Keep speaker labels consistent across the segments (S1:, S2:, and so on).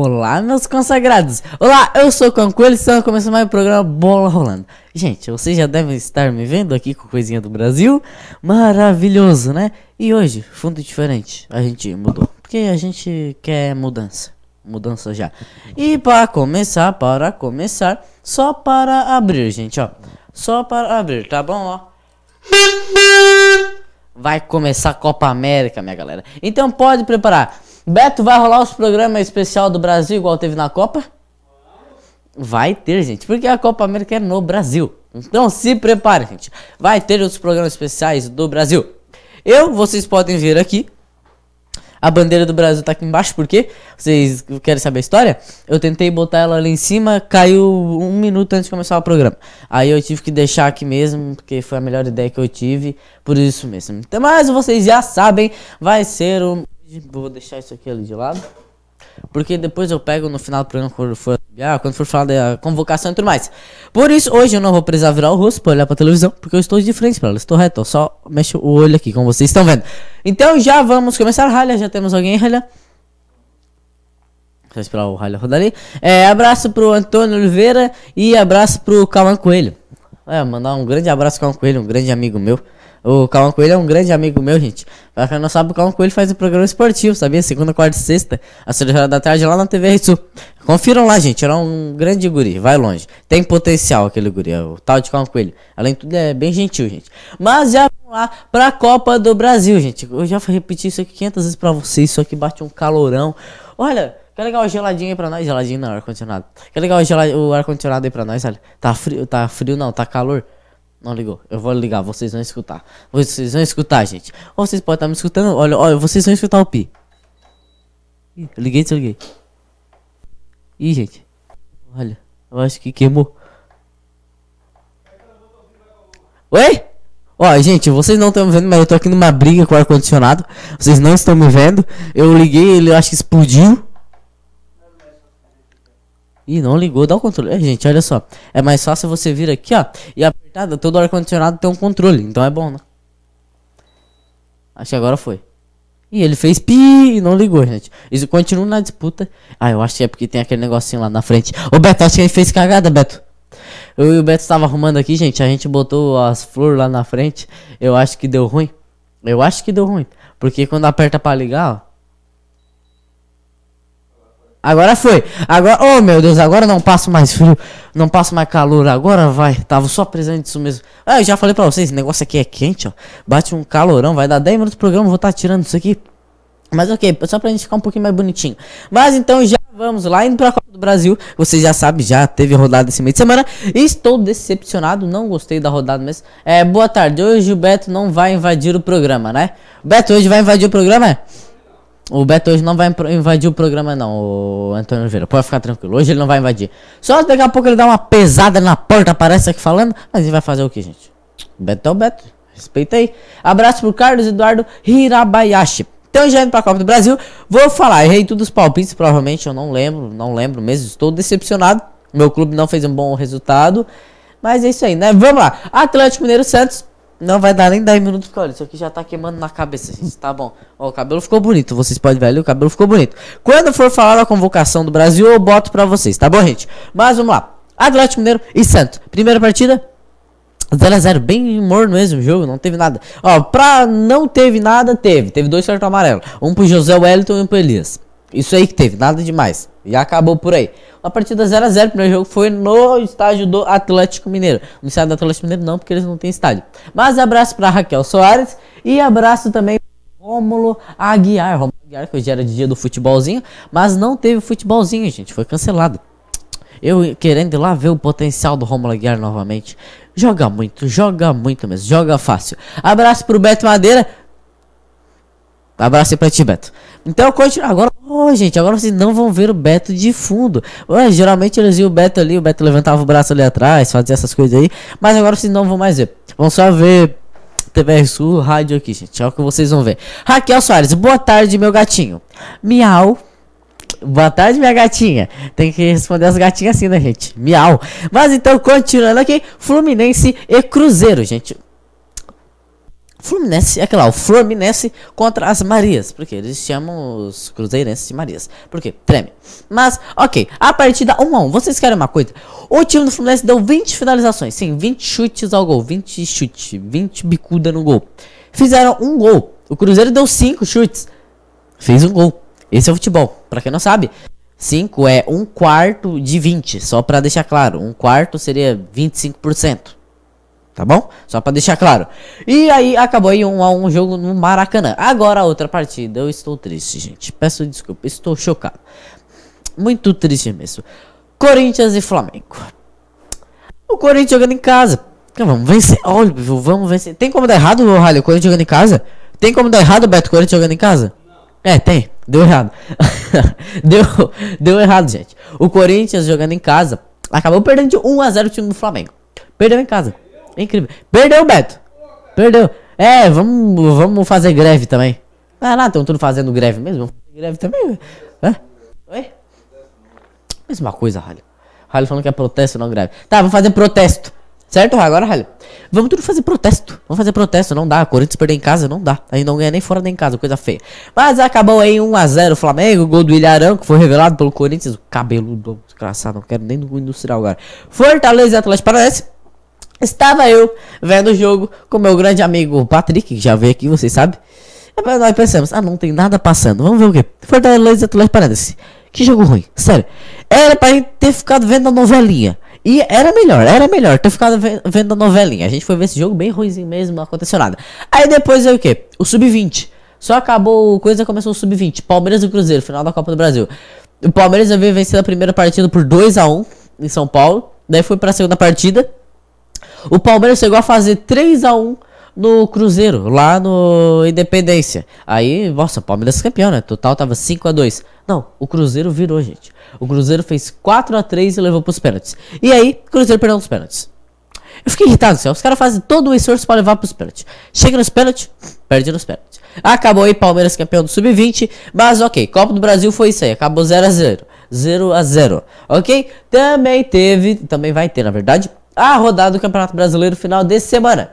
S1: Olá, meus consagrados! Olá, eu sou o Cancoelho e estamos começando mais um programa Bola Rolando. Gente, vocês já devem estar me vendo aqui com coisinha do Brasil. Maravilhoso, né? E hoje, fundo diferente. A gente mudou. Porque a gente quer mudança. Mudança já. E para começar, para começar, só para abrir, gente, ó. Só para abrir, tá bom, ó? Vai começar a Copa América, minha galera. Então pode preparar Beto, vai rolar os programas especial do Brasil igual teve na Copa? Vai ter, gente, porque a Copa América é no Brasil. Então se prepare, gente. Vai ter os programas especiais do Brasil. Eu, vocês podem ver aqui. A bandeira do Brasil tá aqui embaixo, porque vocês querem saber a história? Eu tentei botar ela ali em cima, caiu um minuto antes de começar o programa. Aí eu tive que deixar aqui mesmo, porque foi a melhor ideia que eu tive, por isso mesmo. Então, mas vocês já sabem, vai ser um. Vou deixar isso aqui ali de lado. Porque depois eu pego no final do programa quando for, ah, quando for falar da convocação e tudo mais. Por isso, hoje eu não vou precisar virar o rosto pra olhar pra televisão, porque eu estou de frente pra ela, estou reto, só mexo o olho aqui, como vocês estão vendo. Então já vamos começar, Ralha, já temos alguém, Ralha. Só esperar o Ralha rodar ali. É, abraço pro Antônio Oliveira e abraço pro Calan Coelho. É, mandar um grande abraço pro Calan Coelho, um grande amigo meu. O Calma Coelho é um grande amigo meu, gente. Pra quem não sabe, o Calma Coelho faz um programa esportivo, sabia? Segunda, quarta e sexta, às 3 horas da tarde, lá na TV Sul. Confiram lá, gente. Era é um grande guri, vai longe. Tem potencial aquele guri, é o tal de Calma Coelho. Além de tudo, é bem gentil, gente. Mas já vamos lá pra Copa do Brasil, gente. Eu já repeti isso aqui 500 vezes pra vocês, só que bate um calorão. Olha... Que legal o geladinho aí pra nós, geladinho não, ar-condicionado. Que legal o, o ar-condicionado aí pra nós, olha. Tá frio, tá frio não, tá calor. Não ligou. Eu vou ligar, vocês vão escutar. Vocês vão escutar, gente. Ou vocês podem estar me escutando. Olha, olha, vocês vão escutar o pi. eu liguei e desliguei. Ih, gente. Olha, eu acho que queimou. Oi? Ó, gente, vocês não estão me vendo, mas eu tô aqui numa briga com o ar-condicionado. Vocês não estão me vendo. Eu liguei, ele acho que explodiu. Ih, não ligou, dá o controle. É, gente, olha só. É mais fácil você vir aqui, ó, e apertar. Todo ar-condicionado tem um controle, então é bom, né? Acho que agora foi. E ele fez pi e não ligou, gente. Isso continua na disputa. Ah, eu acho que é porque tem aquele negocinho lá na frente. Ô, Beto, acho que ele fez cagada, Beto. Eu e o Beto estava arrumando aqui, gente. A gente botou as flores lá na frente. Eu acho que deu ruim. Eu acho que deu ruim. Porque quando aperta para ligar, ó. Agora foi. Agora, oh meu Deus, agora não passo mais frio, não passo mais calor, agora vai. Tava só presente isso mesmo. Ah, eu já falei pra vocês, esse negócio aqui é quente, ó. Bate um calorão, vai dar 10 minutos do programa, vou estar tá tirando isso aqui. Mas ok, só pra gente ficar um pouquinho mais bonitinho. Mas então já vamos lá, indo pra Copa do Brasil. Você já sabe, já teve rodada esse meio de semana. estou decepcionado, não gostei da rodada, mas. É, boa tarde. Hoje o Beto não vai invadir o programa, né? Beto hoje vai invadir o programa? É? O Beto hoje não vai invadir o programa, não, o Antônio Oliveira. Pode ficar tranquilo. Hoje ele não vai invadir. Só daqui a pouco ele dá uma pesada na porta, aparece aqui falando. Mas ele vai fazer o que, gente? Beto é o Beto. Respeita aí. Abraço pro Carlos Eduardo Hirabayashi. Então, já indo pra Copa do Brasil, vou falar. Errei todos os palpites, provavelmente. Eu não lembro, não lembro mesmo. Estou decepcionado. Meu clube não fez um bom resultado. Mas é isso aí, né? Vamos lá. Atlético Mineiro Santos. Não vai dar nem 10 minutos, porque olha, isso aqui já tá queimando na cabeça, gente. Tá bom. Ó, o cabelo ficou bonito. Vocês podem ver ali, o cabelo ficou bonito. Quando for falar a convocação do Brasil, eu boto pra vocês, tá bom, gente? Mas vamos lá. Atlético Mineiro e Santos. Primeira partida. 0x0, bem morno mesmo o jogo, não teve nada. Ó, pra não teve nada, teve. Teve dois cartões amarelos. Um pro José Wellington e um pro Elias. Isso aí que teve, nada demais. E acabou por aí. A partida 0x0, o primeiro jogo foi no estádio do Atlético Mineiro. No estádio do Atlético Mineiro não, porque eles não têm estádio. Mas abraço para Raquel Soares e abraço também Rômulo Aguiar. Rômulo Aguiar, que hoje era de dia do futebolzinho, mas não teve futebolzinho, gente. Foi cancelado. Eu querendo ir lá ver o potencial do Romulo Aguiar novamente. Joga muito, joga muito mesmo, joga fácil. Abraço pro Beto Madeira. Abraço aí pra ti, Beto. Então, continua. Agora, oh, gente, agora vocês não vão ver o Beto de fundo. Ué, geralmente eles iam o Beto ali, o Beto levantava o braço ali atrás, fazia essas coisas aí. Mas agora vocês não vão mais ver. Vão só ver TV Sul, rádio aqui, gente. É o que vocês vão ver. Raquel Soares, boa tarde, meu gatinho. Miau. Boa tarde, minha gatinha. Tem que responder as gatinhas assim, né, gente? Miau. Mas então, continuando aqui, Fluminense e Cruzeiro, gente. Fluminense, aquela, é o Fluminense contra as Marias, porque eles chamam os cruzeirenses de Marias, porque treme. Mas, ok, a partida 1 a 1, vocês querem uma coisa? O time do Fluminense deu 20 finalizações, sim, 20 chutes ao gol, 20 chutes, 20 bicuda no gol. Fizeram um gol. O Cruzeiro deu 5 chutes. Fez um gol. Esse é o futebol, pra quem não sabe. 5 é um quarto de 20, só pra deixar claro, um quarto seria 25%. Tá bom? Só para deixar claro. E aí acabou aí um a um jogo no Maracanã. Agora a outra partida. Eu estou triste, gente. Peço desculpa. Estou chocado. Muito triste mesmo. Corinthians e Flamengo. O Corinthians jogando em casa. Então, vamos vencer. Olha, vamos vencer. Tem como dar errado, o Ralho? O Corinthians jogando em casa? Tem como dar errado, Beto? O Corinthians jogando em casa? É, tem. Deu errado. deu, deu errado, gente. O Corinthians jogando em casa acabou perdendo de 1 a 0 o time do Flamengo. Perdeu em casa. Incrível. Perdeu, Beto. Perdeu. É, vamos, vamos fazer greve também. Ah lá, estão tudo fazendo greve mesmo. Greve também. Hã? Oi? Mesma coisa, Ralho. Ralho falando que é protesto, não greve. Tá, vamos fazer protesto. Certo, agora, Ralho? Vamos tudo fazer protesto. Vamos fazer protesto, não dá. Corinthians perder em casa, não dá. ainda não ganha nem fora nem em casa, coisa feia. Mas acabou aí 1x0 Flamengo, gol do Ilharão, que foi revelado pelo Corinthians. Cabeludo, desgraçado, não quero nem do industrial agora. Fortaleza e Atlético Paranaense. Estava eu vendo o jogo com meu grande amigo Patrick, que já veio aqui, vocês sabem. Nós pensamos, ah, não tem nada passando, vamos ver o que. Fortaleza Atlético Paranaense. Que jogo ruim, sério. Era pra gente ter ficado vendo a novelinha. E era melhor, era melhor ter ficado vendo a novelinha. A gente foi ver esse jogo bem ruimzinho mesmo, não aconteceu nada. Aí depois é o que? O Sub-20. Só acabou, coisa começou o Sub-20. Palmeiras e Cruzeiro, final da Copa do Brasil. O Palmeiras havia vencido a primeira partida por 2 a 1 em São Paulo. Daí foi pra segunda partida. O Palmeiras chegou a fazer 3 a 1 no Cruzeiro, lá no Independência. Aí, nossa, Palmeiras é campeão, né? Total tava 5 a 2. Não, o Cruzeiro virou, gente. O Cruzeiro fez 4 a 3 e levou pros pênaltis. E aí, Cruzeiro perdeu os pênaltis. Eu fiquei irritado, céu. Os caras fazem todo o esforço pra levar pros pênaltis. Chega nos pênaltis, perde nos pênaltis. Acabou aí, Palmeiras campeão do Sub-20. Mas ok, Copa do Brasil foi isso aí. Acabou 0 a 0 0 a 0 Ok? Também teve, também vai ter, na verdade, a rodada do Campeonato Brasileiro final de semana.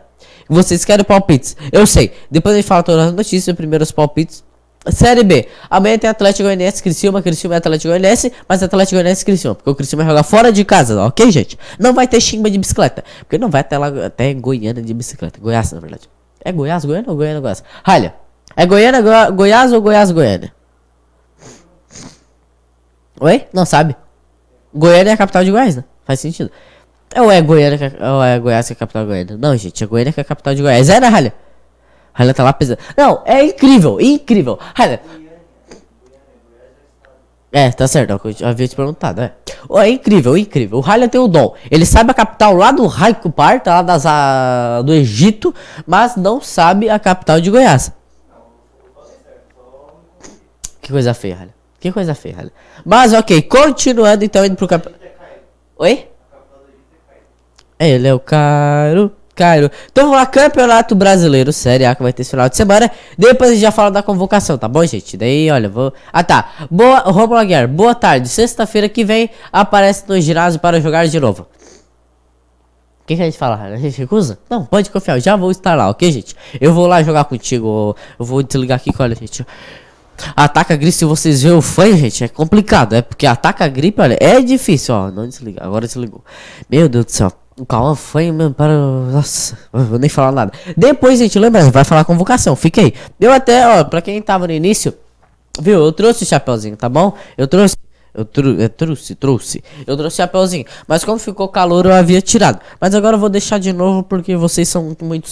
S1: Vocês querem palpites? Eu sei. Depois a gente fala todas as notícias, primeiro os palpites. Série B. Amanhã tem Atlético Goianiense, Criciúma, Criciúma é Atlético Goianiense, mas Atlético Goianiense Criciúma, porque o Criciúma vai jogar fora de casa, ok, gente? Não vai ter chimba de bicicleta, porque não vai até lá, até Goiânia de bicicleta, Goiás, na verdade. É Goiás, Goiânia ou Goiânia, Goiás? Ralha, é Goiânia, Goi Goiás ou Goiás, Goiânia? Oi? Não sabe? Goiânia é a capital de Goiás, né? Faz sentido. É ou é Goiânia que é, ou é Goiás que é a capital de Goiânia? Não, gente, é Goiânia que é a capital de Goiás. É, né, Halha? Halha tá lá pesando. Não, é incrível, incrível. Halha. É, tá certo, é eu havia te perguntado, é. Oh, é incrível, é incrível. O Halha tem o dom. Ele sabe a capital lá do Raico Parta, tá lá das, a, ah, do Egito, mas não sabe a capital de Goiás. Que coisa feia, Halha. Que coisa feia, Halha. Mas ok, continuando então indo pro cap... Oi? Ele é o Cairo. Cairo. Então vamos lá, Campeonato Brasileiro Série A que vai ter esse final de semana. Depois a gente já fala da convocação, tá bom, gente? Daí, olha, vou. Ah, tá. Boa, Romulo Aguiar, boa tarde. Sexta-feira que vem aparece no ginásio para jogar de novo. O que, que, a gente fala? A gente recusa? Não, pode confiar, eu já vou estar lá, ok, gente? Eu vou lá jogar contigo. Eu vou desligar aqui, olha, gente. Ataca a gripe, se vocês verem o fã, gente, é complicado. É porque ataca a gripe, olha, é difícil, ó. Não desliga, agora desligou. Meu Deus do céu o calma foi mano para. Nossa, vou nem falar nada. Depois, gente, lembra, vai falar convocação, fica aí. Eu até, ó, pra quem tava no início, viu, eu trouxe o chapeuzinho, tá bom? Eu trouxe. Eu, tru, eu trouxe, trouxe. Eu trouxe chapeuzinho. Mas como ficou calor, eu havia tirado. Mas agora eu vou deixar de novo, porque vocês são muito, muito,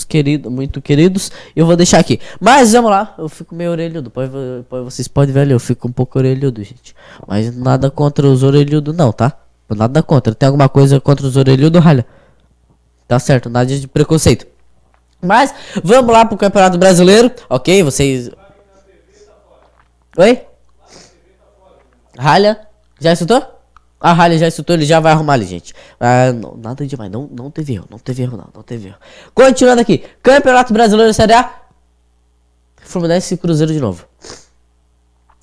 S1: muito queridos. Eu vou deixar aqui. Mas vamos lá, eu fico meio orelhudo. Depois, depois vocês podem ver ali, eu fico um pouco orelhudo, gente. Mas nada contra os orelhudos, não, tá? Nada contra. Tem alguma coisa contra os orelhudos, ralha. Tá certo, nada de preconceito. Mas, vamos lá pro Campeonato Brasileiro, ok? Vocês. Oi? Ralha, já escutou? A Ralha já escutou, ele já vai arrumar ali, gente. Ah, não, nada demais, não, não teve erro, não teve erro, não, não teve erro. Continuando aqui, Campeonato Brasileiro Série A. Fluminense e Cruzeiro de novo.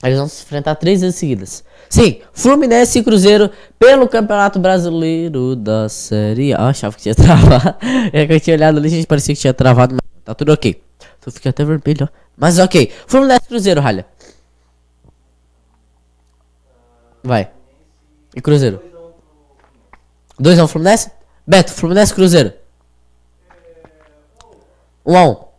S1: Eles vão se enfrentar três vezes seguidas. Sim, Fluminense e Cruzeiro pelo Campeonato Brasileiro da Série A. Ah, achava que tinha travado. É que eu tinha olhado ali, gente, parecia que tinha travado, mas tá tudo ok. Tu fica até vermelho, ó. Mas ok. Fluminense e Cruzeiro, Ralha. Vai. E Cruzeiro? 2x1 Fluminense? Beto, Fluminense Cruzeiro? 1x1.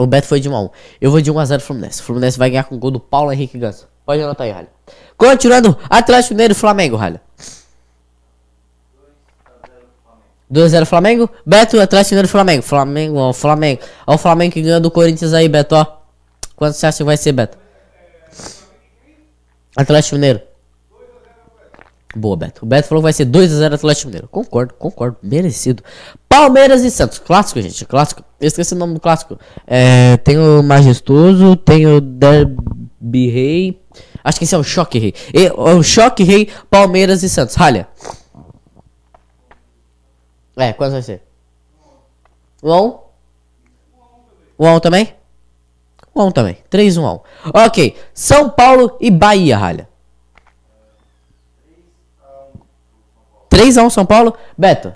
S1: O Beto foi de 1x1. Eu vou de 1x0 Fluminense. Fluminense vai ganhar com o gol do Paulo Henrique Ganso. Pode anotar aí, Ralho. Continuando, Atlético Mineiro Flamengo, Ralho. 2x0 Flamengo. Beto, Atlético Mineiro Flamengo. Flamengo, ó, Flamengo. Ó, o Flamengo que ganha do Corinthians aí, Beto, ó. Quanto você acha que vai ser, Beto? Atlético Mineiro. Boa, Beto. O Beto falou que vai ser 2x0 Atlético Mineiro. Concordo, concordo. Merecido. Palmeiras e Santos. Clássico, gente. Clássico. Eu esqueci o nome do clássico. É, tem o Majestoso, tem o Derby Rei. Acho que esse é o Choque Rei. E, é o Choque Rei, Palmeiras e Santos. Ralha. É, quanto vai ser? 1x1? 1x1 também? 1x1 também. 3 a 1 Ok. São Paulo e Bahia, Ralha. 3x1 São Paulo. Beto.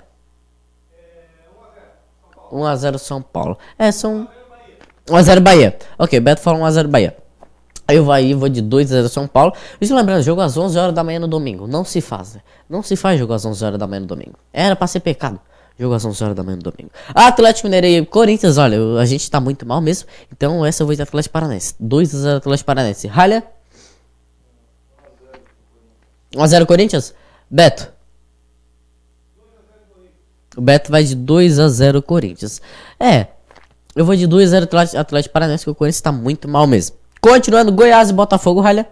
S1: 1x0 São Paulo. É, são. 1x0 Bahia. Ok, Beto fala 1x0 Bahia. Eu vou aí, vou de 2x0 São Paulo. E lembrando, jogo às 11 horas da manhã no domingo. Não se faz. Né? Não se faz jogo às 11 horas da manhã no domingo. Era pra ser pecado. Jogo às 11 horas da manhã no domingo. Atlético Mineiro e Corinthians, olha, a gente tá muito mal mesmo. Então essa eu vou de Atlético Paranense. 2x0 Atlético Paranense. Ralha. 1x0 Corinthians. Beto. O Beto vai de 2 a 0 Corinthians. É, eu vou de 2 a 0 Atlético, Atlético Paranaense, porque o Corinthians tá muito mal mesmo. Continuando, Goiás e Botafogo, Ralha.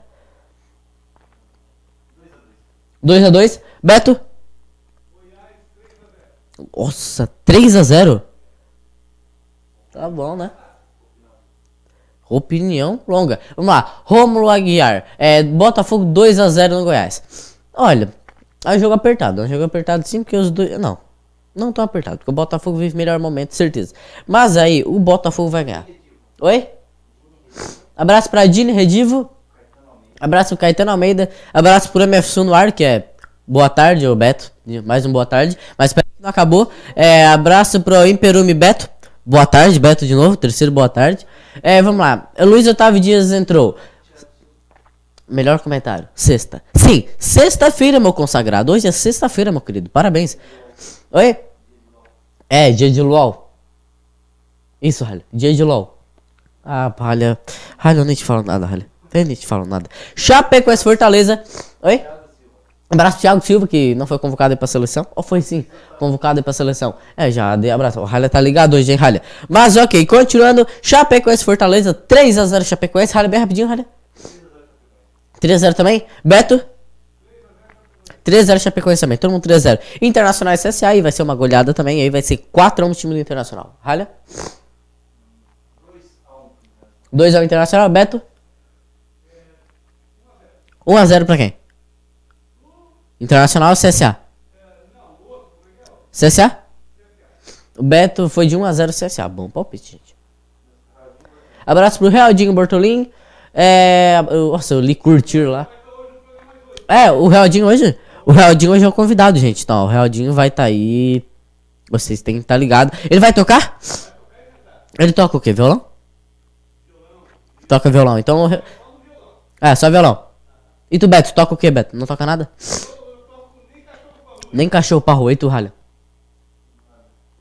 S1: 2 a 2 Beto? Nossa, 3 a 0 Tá bom, né? Opinião longa. Vamos lá. Rômulo Aguiar. É, Botafogo 2 a 0 no Goiás. Olha, é um jogo apertado. É um jogo apertado sim, porque os dois... Não, não tão apertado, porque o Botafogo vive melhor momento, certeza. Mas aí, o Botafogo vai ganhar. Oi? Abraço pra Dini Redivo. Abraço pro Caetano Almeida. Abraço pro MFSU no ar, que é boa tarde, ô Beto. Mais um boa tarde. Mas espera que não acabou. É, abraço pro Imperume Beto. Boa tarde, Beto de novo. Terceiro boa tarde. É, vamos lá. Luiz Otávio Dias entrou. Melhor comentário. Sexta. Sim, sexta-feira, meu consagrado. Hoje é sexta-feira, meu querido. Parabéns. Oi? É, dia de LOL. Isso, Ralha. Dia de LOL. Ah, palha. Ralha, eu nem te falo nada, Ralha. Eu nem te falo nada. Chapecoense Fortaleza. Oi? Abraço Thiago Silva, que não foi convocado para a seleção. Ou foi sim, convocado para a seleção. É, já dei abraço. O Ralha tá ligado hoje, hein, Ralha? Mas ok, continuando. Chapecoense Fortaleza, 3x0 Chapecoense. Ralha, bem rapidinho, Ralha. 3x0 também. Beto? 3x0 Chapecoense também, todo mundo 3x0. Internacional e CSA, aí vai ser uma goleada também, aí vai ser 4x1 o time do Internacional. Ralha? 2x1 Internacional, Beto? 1x0 pra quem? Internacional ou CSA? CSA? O Beto foi de 1x0 CSA. Bom palpite, gente. Abraço pro Realdinho Bortolin. É, nossa, eu li curtir lá. É, o Realdinho hoje? O Realdinho hoje é o convidado, gente. Então, o Realdinho vai estar tá aí. Vocês têm que estar tá ligado. Ele vai tocar? Ele toca o quê? Violão? Toca violão. Então. É, só violão. E tu, Beto, toca o quê, Beto? Não toca nada? Nem cachorro pra rua, tu, Ralha?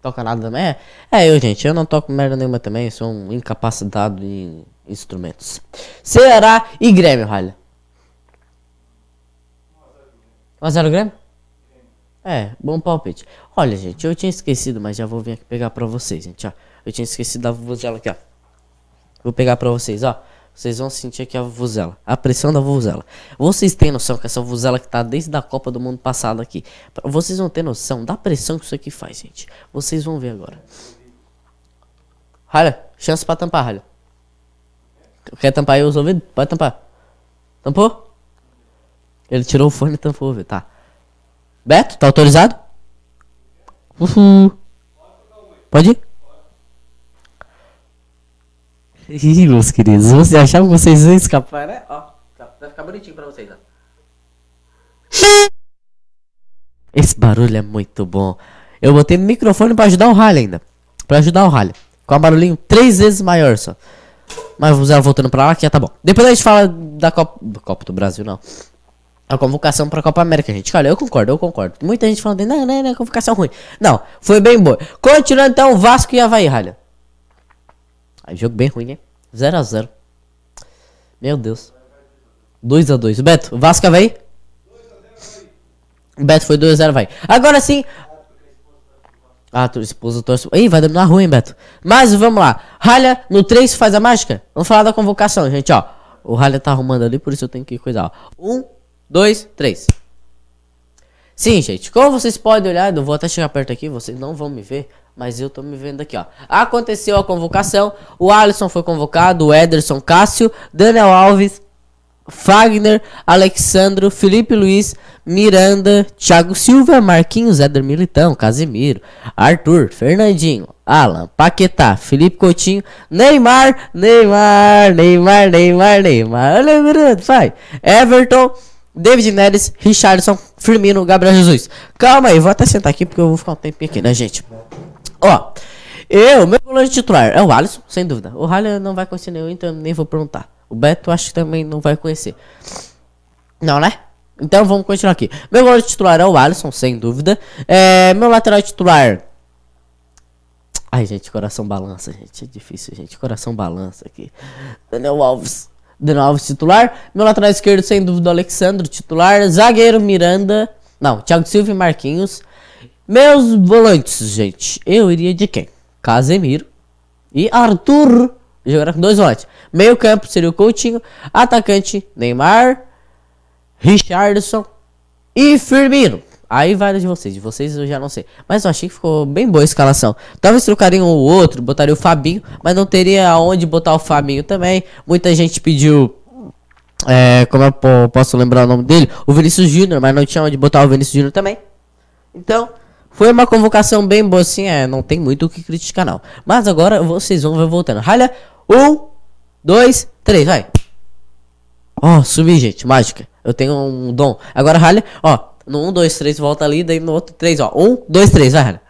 S1: Toca nada também? É, é eu, gente. Eu não toco merda nenhuma também. Sou um incapacitado em instrumentos. Ceará e Grêmio, Ralha. 1x0 Grêmio? É, é, bom palpite. Olha, gente, eu tinha esquecido, mas já vou vir aqui pegar pra vocês, gente, ó. Eu tinha esquecido da vuvuzela aqui, ó. Vou pegar pra vocês, ó. Vocês vão sentir aqui a vuvuzela, a pressão da vuvuzela. Vocês têm noção que essa vuvuzela que tá desde a Copa do Mundo passado aqui. Vocês vão ter noção da pressão que isso aqui faz, gente. Vocês vão ver agora. Ralha, chance pra tampar, Ralha. Quer tampar aí os ouvidos? Pode tampar. Tampou? Ele tirou o fone e tampou, velho. Tá. Beto, tá autorizado? Uhul. Pode ir? Ih, meus queridos, vocês achava que vocês iam escapar, né? Ó, tá, vai ficar bonitinho pra vocês, ó. Esse barulho é muito bom. Eu botei no microfone pra ajudar o rally ainda. Pra ajudar o rally. Com um barulhinho três vezes maior só. Mas vamos voltando pra lá que já tá bom. Depois a gente fala da Copa, Copa do Brasil, não a convocação pra Copa América, gente. Olha, eu concordo, eu concordo. Muita gente falando, não, não, não, convocação ruim. Não, foi bem boa. Continuando então, Vasco e Havaí, ralha. Aí, jogo bem ruim, né? 0x0. Meu Deus. 2x2. Beto, Vasco Havaí? 2 x 0 Beto foi 2x0, vai. Agora sim. Ah, tua esposa torce. Ih, vai dominar ruim, Beto. Mas vamos lá. Ralha no 3 faz a mágica? Vamos falar da convocação, gente, ó. O Ralha tá arrumando ali, por isso eu tenho que cuidar, ó. 1. Um, dois, três. Sim, gente, como vocês podem olhar, eu vou até chegar perto aqui, vocês não vão me ver, mas eu tô me vendo aqui, ó. Aconteceu a convocação, o Alisson foi convocado, o Ederson Cássio, Daniel Alves, Fagner, Alexandro, Felipe Luiz, Miranda, Thiago Silva, Marquinhos, Éder Militão, Casimiro, Arthur, Fernandinho, Alan, Paquetá, Felipe Coutinho, Neymar, Neymar, Neymar, Neymar, Neymar, Neymar, vai, Everton, David Neres, Richardson, Firmino, Gabriel Jesus. Calma aí, vou até sentar aqui porque eu vou ficar um tempinho aqui, né, gente? Ó, eu, meu volante titular é o Alisson, sem dúvida. O Ralha não vai conhecer nenhum, então nem vou perguntar. O Beto acho que também não vai conhecer. Não, né? Então vamos continuar aqui. Meu volante titular é o Alisson, sem dúvida. É, meu lateral titular. Ai, gente, coração balança, gente. É difícil, gente. Coração balança aqui. Daniel Alves de novo titular. Meu lateral esquerdo, sem dúvida, o Alexandre, titular. Zagueiro Miranda. Não, Thiago Silva e Marquinhos. Meus volantes, gente. Eu iria de quem? Casemiro e Arthur. jogar com dois volantes. Meio campo seria o Coutinho. Atacante, Neymar, Richardson e Firmino. Aí vários de vocês, de vocês eu já não sei. Mas eu achei que ficou bem boa a escalação. Talvez trocariam o outro, botaria o Fabinho, mas não teria aonde botar o Fabinho também. Muita gente pediu. É, como eu posso lembrar o nome dele? O Vinícius Júnior, mas não tinha onde botar o Vinícius Júnior também. Então, foi uma convocação bem boa, assim, é, não tem muito o que criticar não. Mas agora vocês vão ver voltando. Ralha, um, dois, três, vai. Ó, oh, subi, gente, mágica. Eu tenho um dom. Agora ralha, ó, no 1, 2, 3, volta ali, daí no outro 3, ó. 1, 2, 3, vai, Hannah.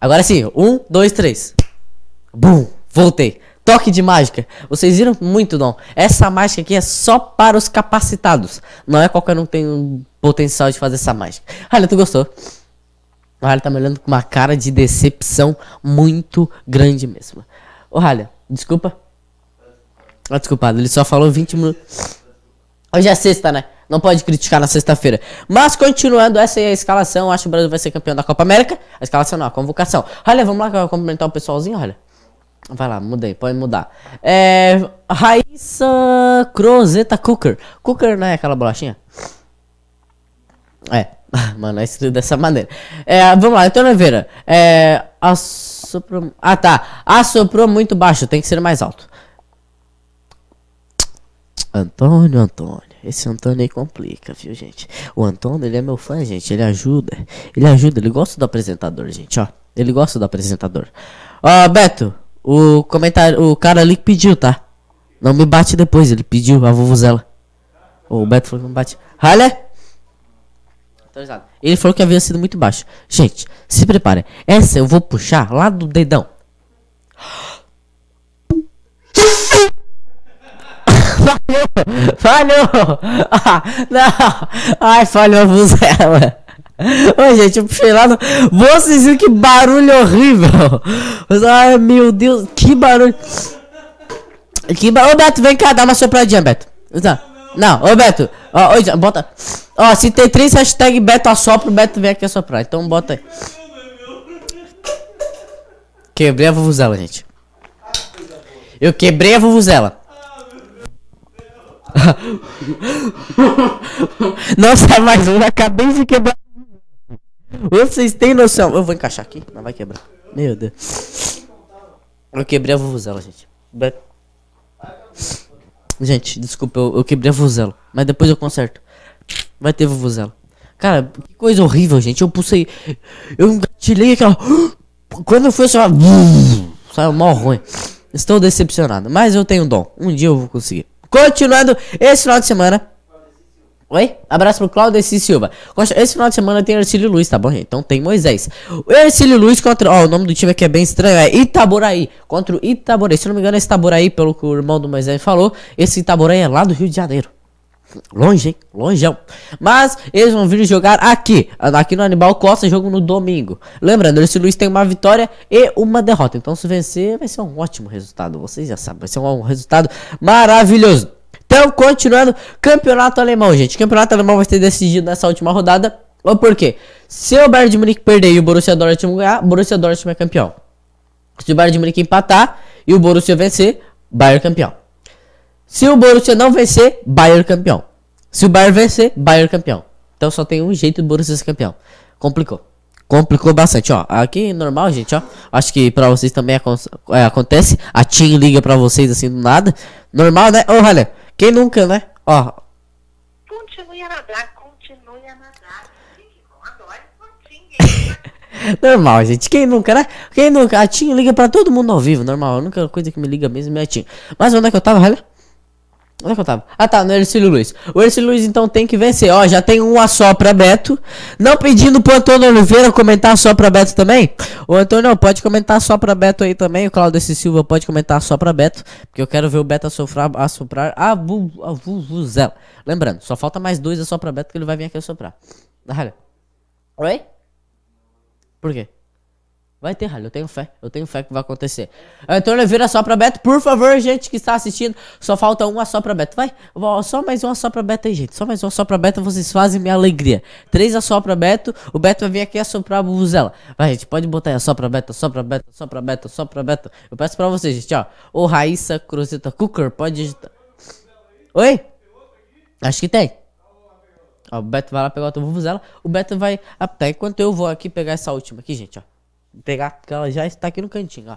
S1: Agora sim, 1, 2, 3. Bum, voltei. Toque de mágica. Vocês viram muito, não? Essa mágica aqui é só para os capacitados. Não é qualquer um que tem um potencial de fazer essa mágica. Hannah, tu gostou? O Halha tá me olhando com uma cara de decepção muito grande mesmo. Ô, Halha, desculpa. Ah, desculpado, ele só falou 20 minutos. Hoje é sexta, né? Não pode criticar na sexta-feira. Mas continuando, essa é a escalação. Acho que o Brasil vai ser campeão da Copa América. A escalação não, a convocação. Olha, vamos lá que eu vou complementar o pessoalzinho, olha. Vai lá, mudei, pode mudar. É, Raíssa Crozeta Cooker. Cooker, né? Aquela bolachinha. É, mano, é escrito dessa maneira. É, vamos lá, Antônio Oliveira. É, assoprou... Ah, tá. Assoprou muito baixo, tem que ser mais alto. Antônio, Antônio. Esse Antônio aí complica, viu, gente? O Antônio, ele é meu fã, gente. Ele ajuda. Ele ajuda. Ele gosta do apresentador, gente, ó. Ele gosta do apresentador. Ó, Beto, o comentário, o cara ali que pediu, tá? Não me bate depois, ele pediu a vovuzela. o Beto falou que não bate. Olha! Ele falou que havia sido muito baixo. Gente, se prepare. Essa eu vou puxar lá do dedão. falhou! Falhou! Ah, não! Ai, falhou a buzela! Ô, gente, eu puxei lá no. Vocês que barulho horrível! Ai, meu Deus, que barulho! Que barulho! Ô, Beto, vem cá, dá uma sopradinha, Beto! Tá. Não, ô, Beto! Ó, ô, bota. Ó, se tem três hashtag Beto assopra, o Beto vem aqui assoprar. Então bota aí. Quebrei a vuvuzela, gente. Eu quebrei a vuvuzela. Nossa, mais um. Acabei de quebrar. Vocês têm noção? Eu vou encaixar aqui, não vai quebrar. Meu Deus. Eu quebrei a vuvuzela, gente. Gente, desculpa, eu, eu quebrei a vuvuzela. Mas depois eu conserto. Vai ter vuvuzela. Cara, que coisa horrível, gente. Eu pulsei. Eu engatilhei aquela. Quando eu fui, só. Saiu mal ruim. Estou decepcionado. Mas eu tenho dom. Um dia eu vou conseguir. Continuando, esse final de semana. Oi? Abraço pro Claudio e Silva. Esse final de semana tem Ercílio Luiz, tá bom, gente? Então tem Moisés. O Ercílio Luiz contra. Ó, o nome do time aqui é bem estranho. É Itaboraí. Contra o Itaboraí. Se não me engano, é Itaboraí, pelo que o irmão do Moisés falou. Esse Itaboraí é lá do Rio de Janeiro. Longe, hein? Longeão. Mas eles vão vir jogar aqui. Aqui no Animal Costa, jogo no domingo. Lembrando, esse Luiz tem uma vitória e uma derrota. Então, se vencer, vai ser um ótimo resultado. Vocês já sabem, vai ser um resultado maravilhoso. Então, continuando, campeonato alemão, gente. Campeonato alemão vai ser decidido nessa última rodada. ou Por quê? Se o Bayern de Munique perder e o Borussia Dortmund ganhar, o Borussia Dortmund é campeão. Se o Bayern de Munique empatar e o Borussia vencer, Bayern é campeão. Se o Borussia não vencer, Bayern campeão. Se o Bayern vencer, Bayern campeão. Então só tem um jeito do Borussia ser campeão. Complicou. Complicou bastante, ó. Aqui normal, gente, ó. Acho que pra vocês também é, acontece. A Tim liga pra vocês assim do nada. Normal, né? Ô, olha, quem nunca, né? Ó. Continue a nadar, continue a nadar. normal, gente. Quem nunca, né? Quem nunca? A Tim liga pra todo mundo ao vivo, normal. A única coisa que me liga mesmo é a Tim. Mas onde é que eu tava, olha? Onde é que eu tava? Ah tá, no Ercílio Luiz. O Ercílio Luiz então tem que vencer. Ó, já tem um a só pra Beto. Não pedindo pro Antônio Oliveira comentar só pra Beto também. O Antônio pode comentar só pra Beto aí também. O Claudio S. Silva pode comentar só pra Beto. Porque eu quero ver o Beto assoprar. assoprar ah, ah, bu, Lembrando, só falta mais dois a só pra Beto que ele vai vir aqui assoprar. Olha. Oi? Por quê? Vai ter ralho, eu tenho fé. Eu tenho fé que vai acontecer. Antônio Oliveira, só pra Beto. Por favor, gente que está assistindo, só falta uma só pra Beto. Vai, só mais uma só pra Beto aí, gente. Só mais uma só pra Beto, vocês fazem minha alegria. Três a só pra Beto. O Beto vai vir aqui assoprar a buzela. Vai, gente, pode botar aí a só pra Beto, só pra Beto, só pra Beto, só pra Beto. Eu peço pra vocês, gente, ó. O Raíssa Cruzeta Cooker, pode digitar. Oi? Acho que tem. Ó, o Beto vai lá pegar outra vuvuzela. O Beto vai até enquanto eu vou aqui pegar essa última aqui, gente, ó pegar, porque ela já está aqui no cantinho, ó.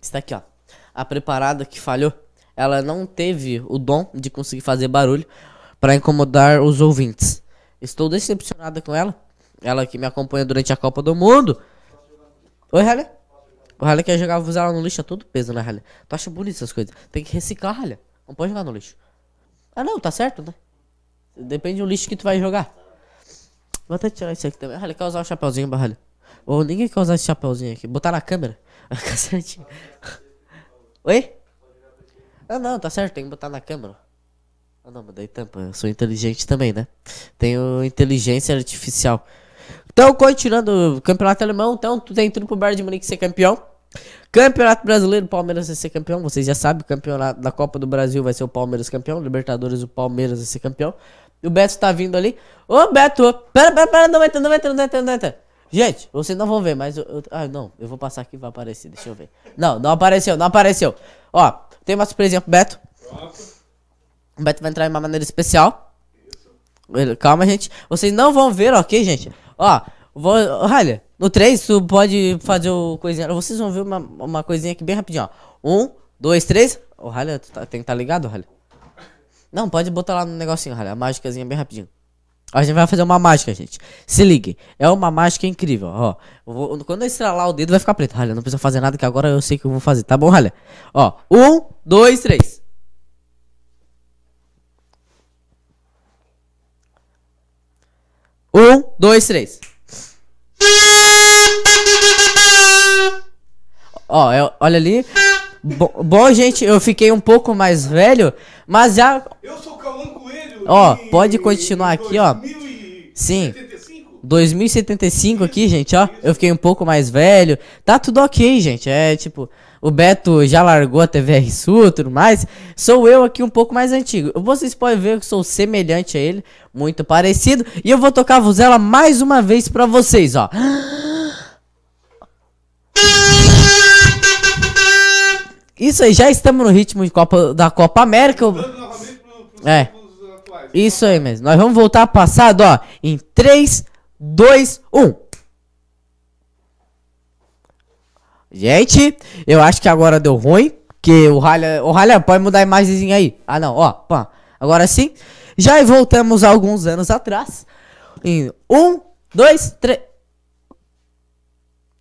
S1: Está aqui, ó. A preparada que falhou, ela não teve o dom de conseguir fazer barulho para incomodar os ouvintes. Estou decepcionada com ela. Ela que me acompanha durante a Copa do Mundo. Oi, Halle. O Halle quer jogar, usar ela no lixo, é todo peso, né, Halle? Tu acha bonito essas coisas? Tem que reciclar, Halle. Não pode jogar no lixo. Ah, não, tá certo, né? Depende do lixo que tu vai jogar. Vou até tirar isso aqui também. Halle, quer usar o chapeuzinho, Halle? Ou ninguém quer usar esse chapéuzinho aqui. Botar na câmera. Oi? Ah, não, tá certo. Tem que botar na câmera. Ah, não, mas daí tampa. Eu sou inteligente também, né? Tenho inteligência artificial. Então, continuando. o Campeonato alemão. Então, tu tem tá tudo pro Bayern de Munique ser campeão. Campeonato Brasileiro, Palmeiras vai ser campeão. Vocês já sabem, o campeonato da Copa do Brasil vai ser o Palmeiras campeão. Libertadores, o Palmeiras vai ser campeão. O Beto tá vindo ali. Ô, Beto! Pera, pera, pera, não entra, não entra, não entra, não entra. Gente, vocês não vão ver, mas eu, eu, Ah, não, eu vou passar aqui vai aparecer, deixa eu ver. Não, não apareceu, não apareceu. Ó, tem uma surpresinha pro Beto. Pronto. O Beto vai entrar de uma maneira especial. Isso. Calma, gente. Vocês não vão ver, ok, gente? Ó, vou, olha, no 3 tu pode fazer o coisinha. Vocês vão ver uma, uma coisinha aqui bem rapidinho, ó. Um, dois, três. Ô, oh, Ralha, tá, tem que estar tá ligado, Ralha? Não, pode botar lá no negocinho, Ralha. A mágicazinha bem rapidinho. A gente vai fazer uma mágica, gente. Se ligue. É uma mágica incrível, ó. Eu vou, quando eu estralar o dedo vai ficar preto. Ralha, não precisa fazer nada que agora eu sei que eu vou fazer, tá bom, Olha, Ó, um, dois, três. Um, dois, três. Ó, eu, é, olha ali. Bo bom, gente, eu fiquei um pouco mais velho, mas já... Eu sou Ó, pode continuar aqui, ó. Sim. 2075 aqui, gente, ó. Eu fiquei um pouco mais velho. Tá tudo ok, gente. É tipo, o Beto já largou a TVR Sul tudo mais. Sou eu aqui um pouco mais antigo. Vocês podem ver que sou semelhante a ele, muito parecido. E eu vou tocar a vuzela mais uma vez pra vocês, ó. Isso aí, já estamos no ritmo de Copa, da Copa América. Eu... É. Isso aí mesmo. Nós vamos voltar passado, ó. Em 3, 2, 1. Gente, eu acho que agora deu ruim. Que o Ralha. O Ralha, pode mudar a imagenzinha aí. Ah, não, ó. Pá. Agora sim. Já voltamos alguns anos atrás. Em 1, 2, 3.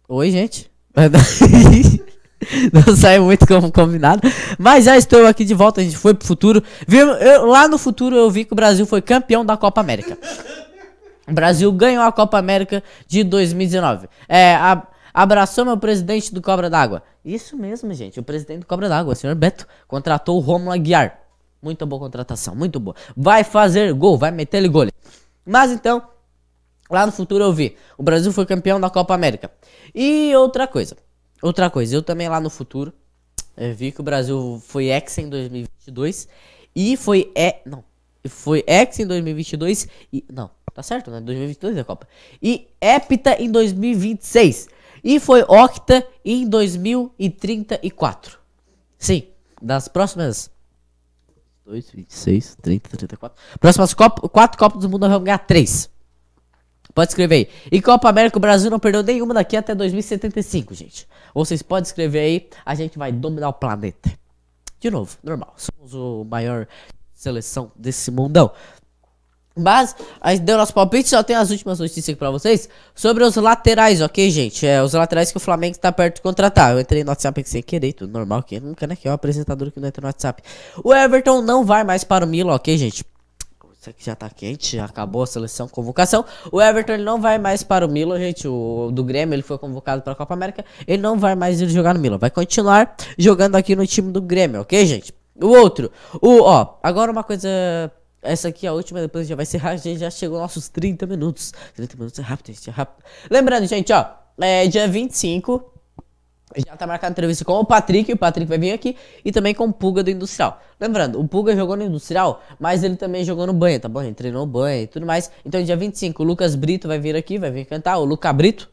S1: Oi, gente. Não sai muito como combinado. Mas já estou aqui de volta. A gente foi pro futuro. Viu, eu, lá no futuro eu vi que o Brasil foi campeão da Copa América. O Brasil ganhou a Copa América de 2019. É, a, abraçou meu presidente do Cobra d'Água. Isso mesmo, gente. O presidente do Cobra d'água o senhor Beto, contratou o Romulo Aguiar. Muito boa contratação, muito boa. Vai fazer gol, vai meter ele gol. Mas então, lá no futuro eu vi. O Brasil foi campeão da Copa América. E outra coisa. Outra coisa, eu também lá no futuro vi que o Brasil foi ex em 2022 e foi é não, foi ex em 2022 e não, tá certo, né? 2022 é a Copa. E épita em 2026 e foi octa em 2034. Sim, das próximas 2, 26, 30, 34. Próximas copas quatro Copas do Mundo nós vamos ganhar três Pode escrever aí. E Copa América, o Brasil não perdeu nenhuma daqui até 2075, gente. Ou vocês podem escrever aí, a gente vai dominar o planeta. De novo, normal. Somos o maior seleção desse mundão. Mas, aí deu nosso palpite, só tem as últimas notícias aqui pra vocês sobre os laterais, ok, gente? É, os laterais que o Flamengo tá perto de contratar. Eu entrei no WhatsApp aqui sem querer, tudo normal, que nunca, né? Que é o apresentador que não entra no WhatsApp. O Everton não vai mais para o Milo, ok, gente? Isso aqui já tá quente, já acabou a seleção, convocação. O Everton ele não vai mais para o Milan, gente. O do Grêmio ele foi convocado para a Copa América. Ele não vai mais ir jogar no Milan. Vai continuar jogando aqui no time do Grêmio, ok, gente? O outro, o ó, agora uma coisa. Essa aqui é a última, depois já vai ser rápido. A gente já chegou aos nossos 30 minutos. 30 minutos é rápido, gente, é rápido. Lembrando, gente, ó, é dia 25 já tá marcada entrevista com o Patrick, o Patrick vai vir aqui, e também com o Puga do Industrial. Lembrando, o Puga jogou no Industrial, mas ele também jogou no banho, tá bom? Ele treinou banho e tudo mais. Então, dia 25, o Lucas Brito vai vir aqui, vai vir cantar. O Luca Brito.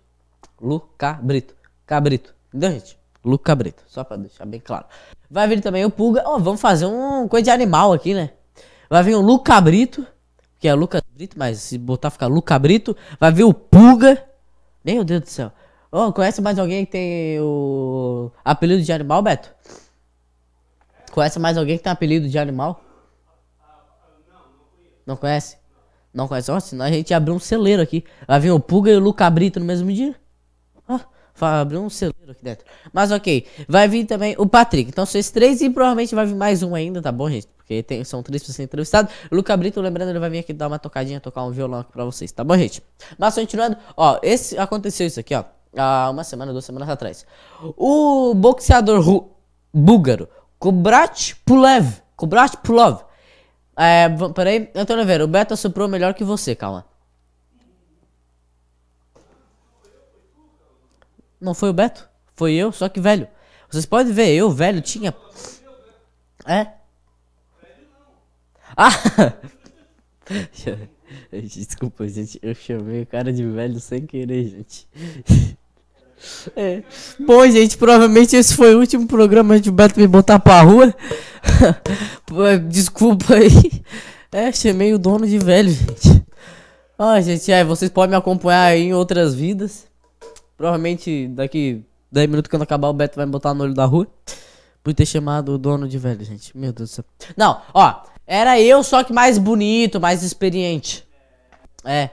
S1: Luca Brito. Cabrito. Entendeu, gente? Luca Brito, só pra deixar bem claro. Vai vir também o Puga. Ó, oh, vamos fazer um coisa de animal aqui, né? Vai vir o Luca Brito, que é Lucas Brito, mas se botar ficar Luca Brito. Vai vir o Puga. Meu Deus do céu. Oh, conhece mais alguém que tem o apelido de animal, Beto? Conhece mais alguém que tem apelido de animal? Não conhece? Não conhece? Nossa, senão a gente abriu um celeiro aqui. Vai vir o Puga e o Luca Brito no mesmo dia. Ah, vai um celeiro aqui dentro. Mas ok, vai vir também o Patrick. Então são esses três e provavelmente vai vir mais um ainda, tá bom, gente? Porque tem, são três para ser entrevistado. O Luca Brito, lembrando, ele vai vir aqui dar uma tocadinha, tocar um violão aqui pra vocês, tá bom, gente? Mas continuando, ó, esse, aconteceu isso aqui, ó há uma semana, duas semanas atrás. O boxeador búlgaro Kubrat Pulev, Kubrat Pulov, é, peraí, Antônio Oliveira, o Beto soprou melhor que você, calma. Não foi o Beto, foi eu, só que velho. Vocês podem ver, eu, velho, tinha. É? Ah! Desculpa, gente. Eu chamei o cara de velho sem querer, gente. É. Bom, gente, provavelmente esse foi o último programa de Beto me botar pra rua. Desculpa aí. É, chamei o dono de velho, gente. Ah, gente, é, vocês podem me acompanhar em outras vidas. Provavelmente daqui 10 minutos quando acabar o Beto vai me botar no olho da rua. Por ter chamado o dono de velho, gente. Meu Deus do céu. Não, ó. Era eu, só que mais bonito, mais experiente. É.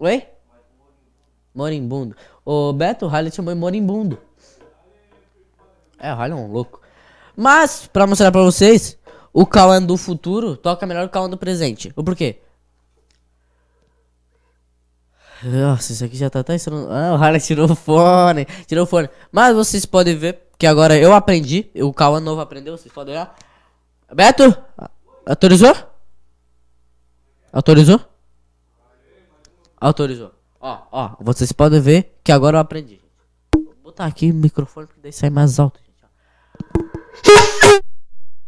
S1: Oi? Morimbundo. O Beto, o Harley chamou de Morimbundo. É, o Harley é um louco. Mas, pra mostrar pra vocês, o Kawan do futuro toca melhor que o Kawan do presente. O porquê? Nossa, isso aqui já tá até estranho. Ah, o Harley tirou o fone. Tirou o fone. Mas vocês podem ver que agora eu aprendi. O Kawan novo aprendeu, vocês podem olhar. Beto! Autorizou? Autorizou? Autorizou. Ó, ó, vocês podem ver que agora eu aprendi. Vou botar aqui o microfone pra sair mais alto, gente.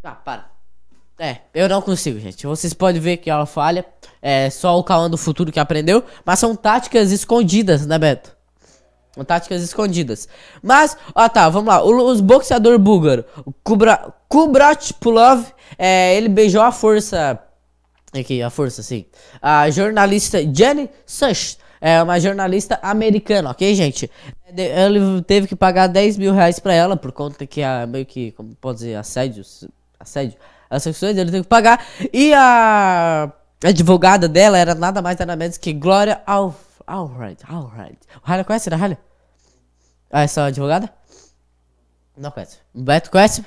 S1: Tá, para. É, eu não consigo, gente. Vocês podem ver que ela falha. É só o Cauã do futuro que aprendeu. Mas são táticas escondidas, né, Beto? Táticas escondidas. Mas, ó tá, vamos lá. O, os boxeador búlgaro, Kubra, Kubratpulov, é, ele beijou a força. Aqui, a força, sim. A jornalista Jenny Sush, é uma jornalista americana, ok, gente? Ele teve que pagar 10 mil reais pra ela, por conta que a meio que, como pode dizer, assédio, assédio, as questões, ele teve que pagar. E a advogada dela era nada mais nada menos que Glória Alves. Alright, alright. O Halha conhece, né, Halha? Ah, essa é advogada? Não conhece. Beto conhece?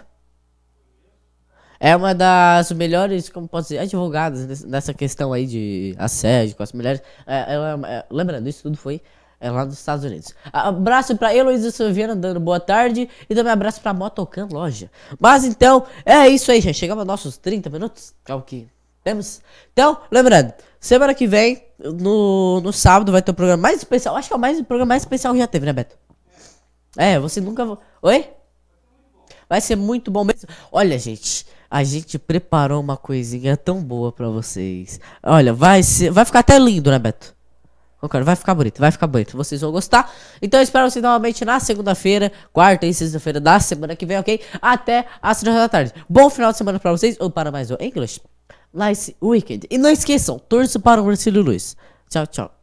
S1: É uma das melhores, como posso dizer, advogadas nessa questão aí de assédio com as mulheres. É, ela, é, é, lembrando, isso tudo foi é, lá nos Estados Unidos. Ah, abraço pra Heloísa Silveira dando boa tarde. E também abraço pra Motocan Loja. Mas então, é isso aí, gente. Chegamos aos nossos 30 minutos. É que temos. Então, lembrando, semana que vem no, no sábado vai ter o um programa mais especial. Acho que é o, mais, programa mais especial que já teve, né, Beto? É, você nunca. Oi? Vai ser muito bom mesmo. Olha, gente, a gente preparou uma coisinha tão boa para vocês. Olha, vai ser, vai ficar até lindo, né, Beto? Concordo, vai ficar bonito, vai ficar bonito. Vocês vão gostar. Então eu espero vocês novamente na segunda-feira, quarta e sexta-feira da semana que vem, ok? Até às 3 da tarde. Bom final de semana para vocês ou para mais um English. Lice Weekend. E não esqueçam, torço para o Marcelo Luiz. Tchau, tchau.